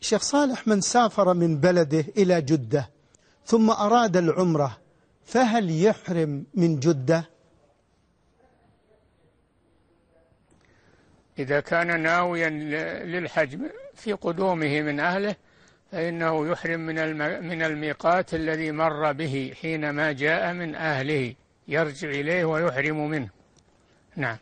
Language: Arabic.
شيخ صالح من سافر من بلده إلى جدة ثم أراد العمرة فهل يحرم من جدة إذا كان ناويا للحج في قدومه من أهله فإنه يحرم من من الميقات الذي مر به حينما جاء من أهله يرجع إليه ويحرم منه نعم